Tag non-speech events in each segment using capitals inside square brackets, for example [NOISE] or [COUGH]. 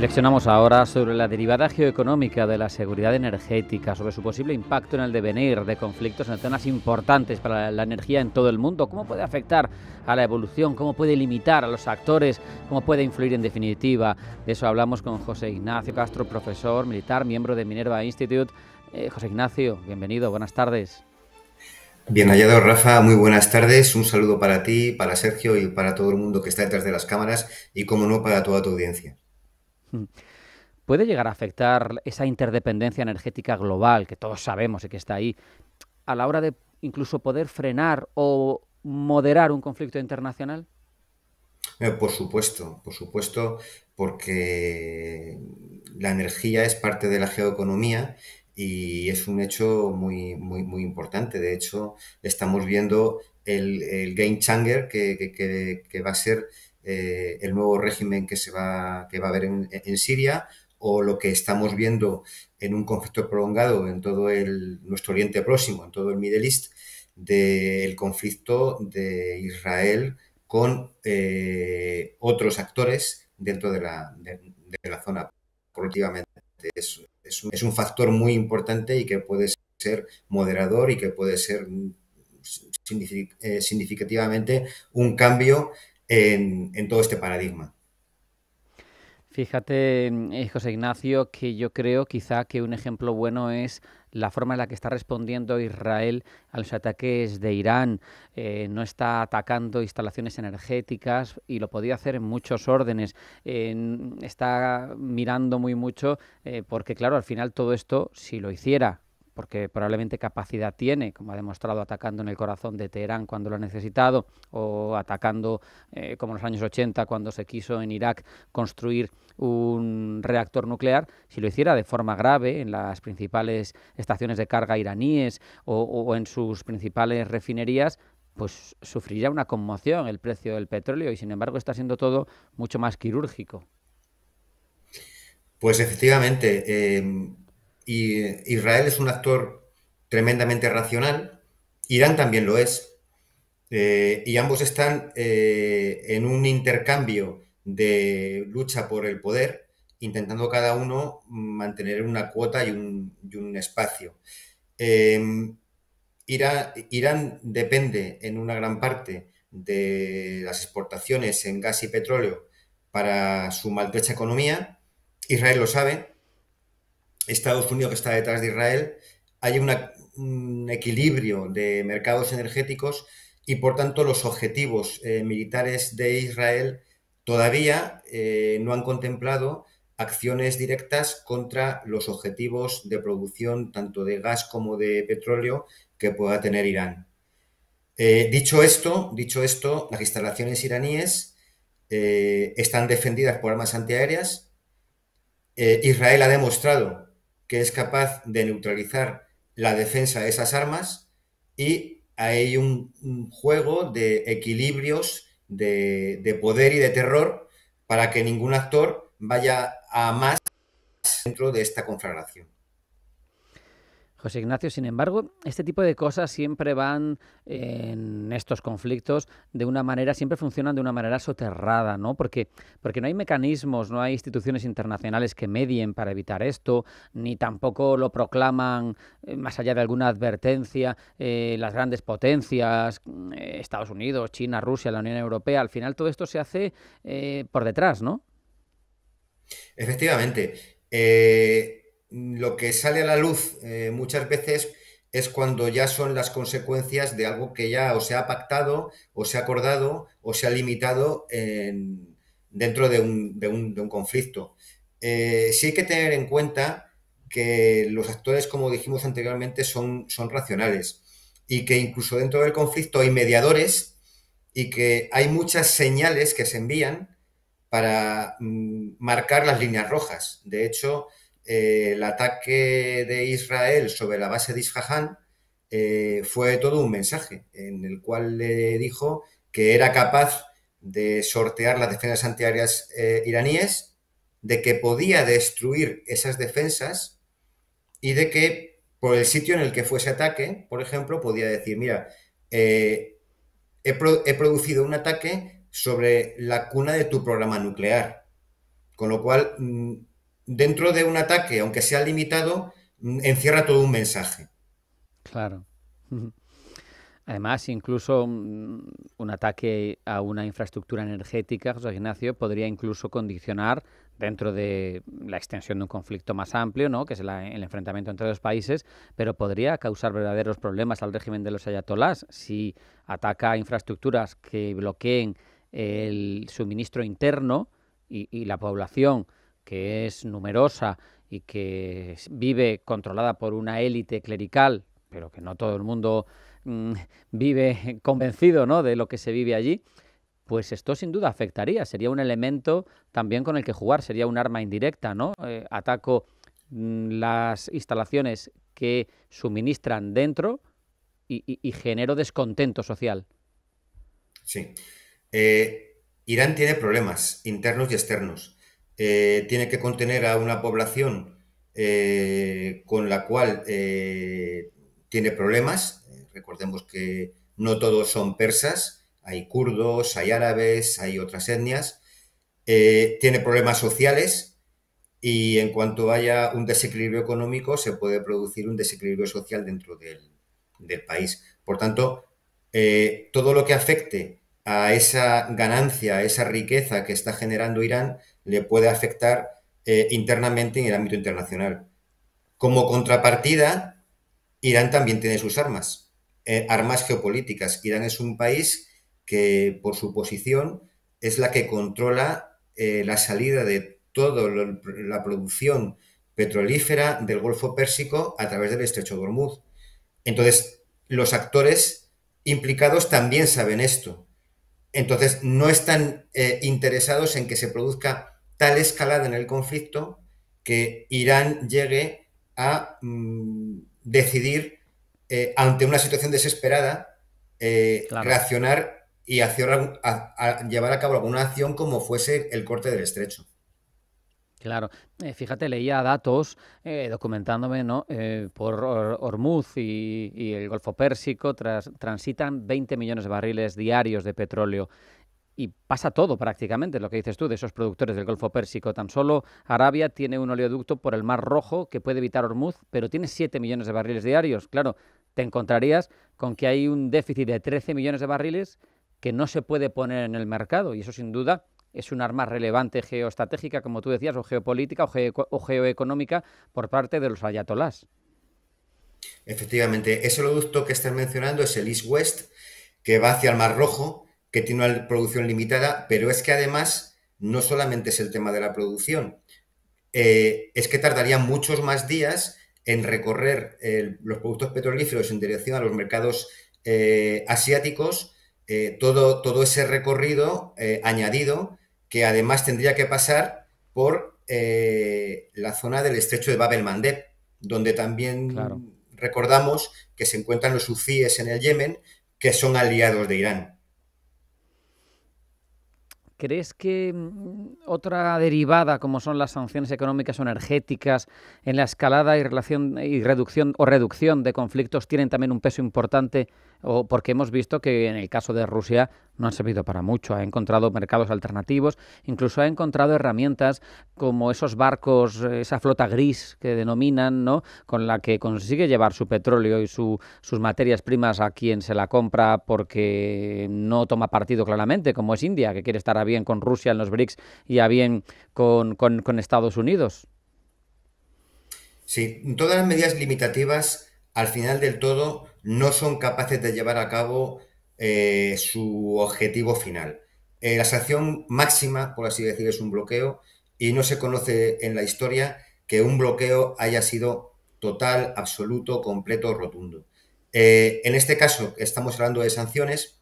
Reflexionamos ahora sobre la derivada geoeconómica de la seguridad energética, sobre su posible impacto en el devenir de conflictos en zonas importantes para la energía en todo el mundo, cómo puede afectar a la evolución, cómo puede limitar a los actores, cómo puede influir en definitiva. De eso hablamos con José Ignacio Castro, profesor militar, miembro de Minerva Institute. Eh, José Ignacio, bienvenido, buenas tardes. Bien hallado, Rafa. Muy buenas tardes. Un saludo para ti, para Sergio y para todo el mundo que está detrás de las cámaras y, como no, para toda tu audiencia. Mm. ¿Puede llegar a afectar esa interdependencia energética global que todos sabemos y que está ahí a la hora de incluso poder frenar o moderar un conflicto internacional? Eh, por supuesto, por supuesto, porque la energía es parte de la geoeconomía y es un hecho muy, muy, importante. De hecho, estamos viendo el, game changer que, que va a ser eh, el nuevo régimen que se va, que va a haber en, Siria o lo que estamos viendo en un conflicto prolongado en todo el, nuestro Oriente Próximo, en todo el Middle East, del conflicto de Israel con eh, otros actores dentro de la, zona colectivamente es, un, factor muy importante y que puede ser moderador y que puede ser mm, eh, significativamente un cambio en, todo este paradigma. Fíjate, eh, José Ignacio, que yo creo quizá que un ejemplo bueno es la forma en la que está respondiendo Israel a los ataques de Irán. Eh, no está atacando instalaciones energéticas y lo podía hacer en muchos órdenes. Eh, está mirando muy mucho porque, claro, al final todo esto, si lo hiciera porque probablemente capacidad tiene, como ha demostrado atacando en el corazón de Teherán cuando lo ha necesitado, o atacando, eh, como en los años 80, cuando se quiso en Irak construir un reactor nuclear, si lo hiciera de forma grave en las principales estaciones de carga iraníes o, en sus principales refinerías, pues sufriría una conmoción el precio del petróleo y sin embargo está siendo todo mucho más quirúrgico. Pues efectivamente, em, y Israel es un actor tremendamente racional, Irán también lo es, eh, y ambos están eh, en un intercambio de lucha por el poder, intentando cada uno mantener una cuota y un, espacio. Em, Irán, depende en una gran parte de las exportaciones en gas y petróleo para su maltrecha economía. Israel lo sabe, Estados Unidos, que está detrás de Israel, hay un equilibrio de mercados energéticos y, por tanto, los objetivos eh, militares de Israel todavía eh, no han contemplado acciones directas contra los objetivos de producción tanto de gas como de petróleo que pueda tener Irán. Eh, dicho, esto, dicho esto, las instalaciones iraníes están defendidas por armas antiaéreas. Israel ha demostrado que es capaz de neutralizar la defensa de esas armas y hay un, juego de equilibrios de, de, poder y de terror para que ningún actor vaya a más dentro de esta conflagración. José Ignacio, sin embargo, este tipo de cosas siempre van en estos conflictos de una manera, siempre funcionan de una manera soterrada, ¿no? Porque, porque no hay mecanismos, no hay instituciones internacionales que medien para evitar esto, ni tampoco lo proclaman, eh, más allá de alguna advertencia, eh, las grandes potencias, eh, Estados Unidos, China, Rusia, la Unión Europea. Al final todo esto se hace por detrás, ¿no? Efectivamente lo que sale a la luz eh, muchas veces es cuando ya son las consecuencias de algo que ya o se ha pactado, o se ha acordado, o se ha limitado dentro de un, conflicto. Eh, sí hay que tener en cuenta que los actores, como dijimos anteriormente, son, racionales y que incluso dentro del conflicto hay mediadores y que hay muchas señales que se envían para mm, marcar las líneas rojas. De hecho, eh, el ataque de Israel sobre la base de Isfahan eh, fue todo un mensaje en el cual le dijo que era capaz de sortear las defensas antiaéreas eh, iraníes, de que podía destruir esas defensas y de que por el sitio en el que fuese ataque, por ejemplo, podía decir, mira, he, producido un ataque sobre la cuna de tu programa nuclear, con lo cual mm, dentro de un ataque, aunque sea limitado, encierra todo un mensaje. Claro. [LAUGHS] Además, incluso mm, un, ataque a una infraestructura energética, José Ignacio, podría incluso condicionar dentro de la extensión de un conflicto más amplio, ¿no? que es el enfrentamiento entre dos países, pero podría causar verdaderos problemas al régimen de los ayatolás si ataca infraestructuras que bloqueen el suministro interno y la población que es numerosa y que vive controlada por una élite clerical, pero que no todo el mundo mm, vive [LAUGHS] convencido ¿no? de lo que se vive allí, pues esto sin duda afectaría, sería un elemento también con el que jugar, sería un arma indirecta, ¿no? Eh, ataco mm, las instalaciones que suministran dentro y, genero descontento social. Sí. Eh, Irán tiene problemas internos y externos. Eh, tiene que contener a una población eh, con la cual eh, tiene problemas. recordemos que no todos son persas, hay kurdos, hay árabes, hay otras etnias. tiene problemas sociales y en cuanto haya un desequilibrio económico se puede producir un desequilibrio social dentro del, del país. Por tanto, todo lo que afecte a esa ganancia, a esa riqueza que está generando Irán, le puede afectar eh, internamente en el ámbito internacional. Como contrapartida, Irán también tiene sus armas, eh, armas geopolíticas. Irán es un país que, por su posición, es la que controla eh, la salida de toda la producción petrolífera del Golfo Pérsico a través del Estrecho de Entonces, los actores implicados también saben esto. Entonces, no están interesados en que se produzca tal escalada en el conflicto que Irán llegue a mm, decidir eh, ante una situación desesperada eh, reaccionar y llevar a cabo alguna acción como fuese el corte del estrecho. Claro, eh, fíjate, leía datos documentándome, ¿no? por Hormuz y, el Golfo Pérsico transitan 20 millones de barriles diarios de petróleo y pasa todo prácticamente, lo que dices tú, de esos productores del Golfo Pérsico. Tan solo Arabia tiene un oleoducto por el Mar Rojo que puede evitar Hormuz, pero tiene 7 millones de barriles diarios. Claro, te encontrarías con que hay un déficit de 13 millones de barriles que no se puede poner en el mercado y eso sin duda es un arma relevante geoestratégica, como tú decías, o geopolítica o, geoeconómica por parte de los ayatolás. Efectivamente, ese oleoducto que estás mencionando es el East West, que va hacia el Mar Rojo que tiene una producción limitada, pero es que además no solamente es el tema de la producción, eh, es que tardaría muchos más días en recorrer eh, los productos petrolíferos en dirección a los mercados eh, asiáticos, todo, todo, ese recorrido añadido que además tendría que pasar por la zona del estrecho de Babel mandeb donde también recordamos que se encuentran los UCIES en el Yemen, que son aliados de Irán. ¿Crees que mm, otra derivada, como son las sanciones económicas o energéticas, en la escalada y, relación, y reducción o reducción de conflictos, tienen también un peso importante o porque hemos visto que en el caso de Rusia no han servido para mucho. Ha encontrado mercados alternativos, incluso ha encontrado herramientas como esos barcos, esa flota gris que denominan, ¿no? con la que consigue llevar su petróleo y sus materias primas a quien se la compra porque no toma partido claramente, como es India, que quiere estar a bien con Rusia en los BRICS y a bien con, con Estados Unidos. Sí, todas las medidas limitativas al final del todo no son capaces de llevar a cabo eh, su objetivo final. Eh, la sanción máxima, por así decir, es un bloqueo y no se conoce en la historia que un bloqueo haya sido total, absoluto, completo, rotundo. Eh, en este caso, estamos hablando de sanciones,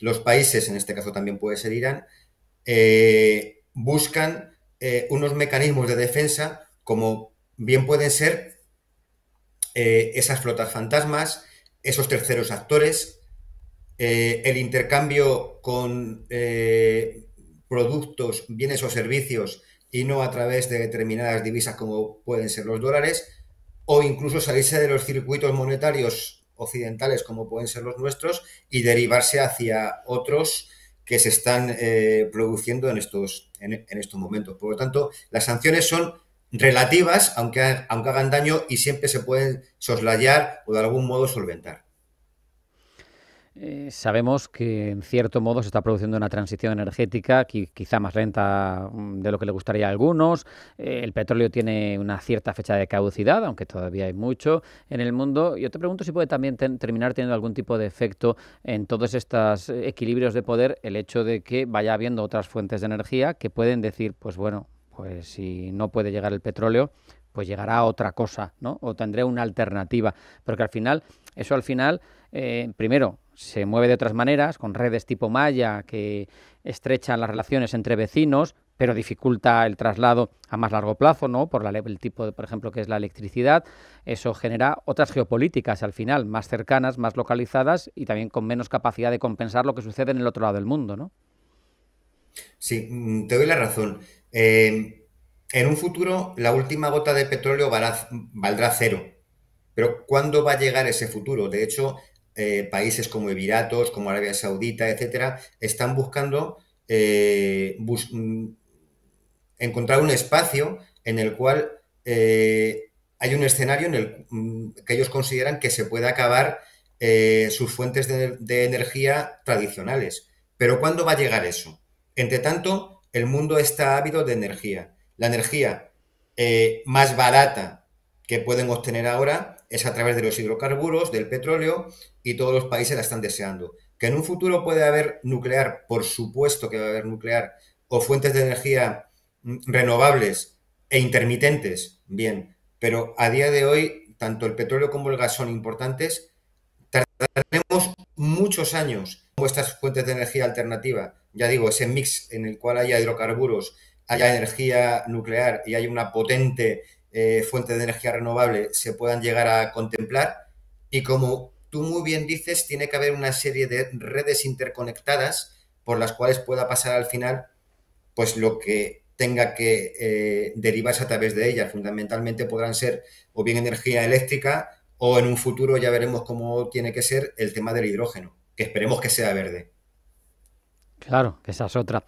los países, en este caso también puede ser Irán, buscan unos mecanismos de defensa como bien pueden ser esas flotas fantasmas, esos terceros actores, eh, el intercambio con eh, productos, bienes o servicios y no a través de determinadas divisas como pueden ser los dólares, o incluso salirse de los circuitos monetarios occidentales como pueden ser los nuestros y derivarse hacia otros que se están eh, produciendo en estos, en estos momentos. Por lo tanto, las sanciones son relativas, aunque, aunque hagan daño y siempre se pueden soslayar o de algún modo solventar. Eh, sabemos que en cierto modo se está produciendo una transición energética quizá más lenta mm, de lo que le gustaría a algunos. Eh, el petróleo tiene una cierta fecha de caducidad, aunque todavía hay mucho en el mundo. Yo te pregunto si puede también terminar teniendo algún tipo de efecto en todos estos eh, equilibrios de poder el hecho de que vaya habiendo otras fuentes de energía que pueden decir, pues bueno, pues si no puede llegar el petróleo, pues llegará otra cosa, ¿no? O tendré una alternativa. Porque al final, eso al final, eh, primero, se mueve de otras maneras, con redes tipo malla que estrechan las relaciones entre vecinos, pero dificulta el traslado a más largo plazo, ¿no? Por la, el tipo, por ejemplo, que es la electricidad. Eso genera otras geopolíticas al final, más cercanas, más localizadas y también con menos capacidad de compensar lo que sucede en el otro lado del mundo, ¿no? Sí, mm, te doy la razón. Eh, en un futuro, la última gota de petróleo valdrá cero. Pero ¿cuándo va a llegar ese futuro? De hecho, eh, países como Emiratos, como Arabia Saudita, etcétera, están buscando eh, mm, encontrar un espacio en el cual hay un escenario en el mm, que ellos consideran que se puede acabar sus fuentes de, de, energía tradicionales. Pero ¿cuándo va a llegar eso? Entre tanto, el mundo está ávido de energía. La energía eh, más barata que pueden obtener ahora es a través de los hidrocarburos, del petróleo, y todos los países la están deseando. Que en un futuro puede haber nuclear, por supuesto que va a haber nuclear, o fuentes de energía mm, renovables e intermitentes, bien, pero a día de hoy, tanto el petróleo como el gas son importantes, muchos años vuestras fuentes de energía alternativa, ya digo, ese mix en el cual haya hidrocarburos, haya energía nuclear y hay una potente eh, fuente de energía renovable, se puedan llegar a contemplar. Y como tú muy bien dices, tiene que haber una serie de redes interconectadas por las cuales pueda pasar al final pues lo que tenga que eh, derivarse a través de ellas. Fundamentalmente podrán ser o bien energía eléctrica o en un futuro ya veremos cómo tiene que ser el tema del hidrógeno, que esperemos que sea verde. Claro, que esa es otra.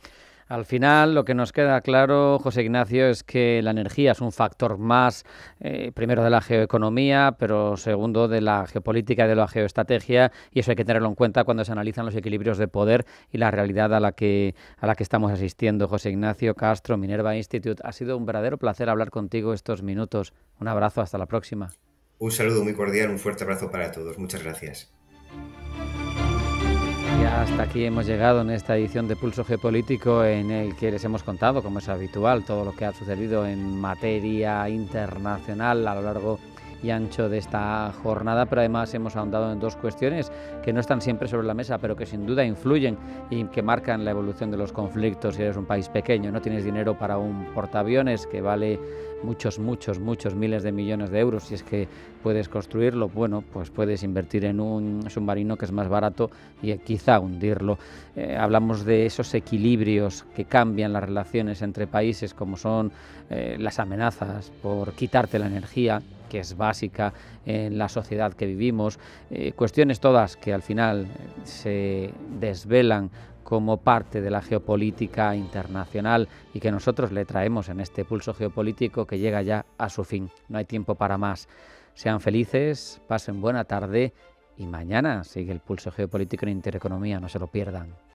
Al final, lo que nos queda claro, José Ignacio, es que la energía es un factor más, eh, primero de la geoeconomía, pero segundo de la geopolítica y de la geoestrategia, y eso hay que tenerlo en cuenta cuando se analizan los equilibrios de poder y la realidad a la que, a la que estamos asistiendo. José Ignacio Castro, Minerva Institute, ha sido un verdadero placer hablar contigo estos minutos. Un abrazo, hasta la próxima. Un saludo muy cordial, un fuerte abrazo para todos. Muchas gracias. Y hasta aquí hemos llegado en esta edición de Pulso Geopolítico en el que les hemos contado, como es habitual, todo lo que ha sucedido en materia internacional a lo largo y ancho de esta jornada, pero además hemos ahondado en dos cuestiones que no están siempre sobre la mesa, pero que sin duda influyen y que marcan la evolución de los conflictos. Si eres un país pequeño, no tienes dinero para un portaaviones que vale muchos, muchos, muchos miles de millones de euros, si es que puedes construirlo, bueno, pues puedes invertir en un submarino que es más barato y quizá hundirlo. Eh, hablamos de esos equilibrios que cambian las relaciones entre países, como son eh, las amenazas por quitarte la energía, que es básica en la sociedad que vivimos, eh, cuestiones todas que al final se desvelan como parte de la geopolítica internacional y que nosotros le traemos en este pulso geopolítico que llega ya a su fin. No hay tiempo para más. Sean felices, pasen buena tarde y mañana sigue el pulso geopolítico en Intereconomía, no se lo pierdan.